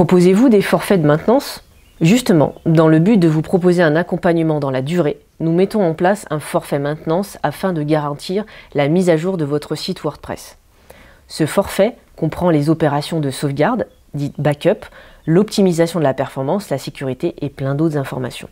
Proposez-vous des forfaits de maintenance Justement, dans le but de vous proposer un accompagnement dans la durée, nous mettons en place un forfait maintenance afin de garantir la mise à jour de votre site WordPress. Ce forfait comprend les opérations de sauvegarde, dites backup, l'optimisation de la performance, la sécurité et plein d'autres informations.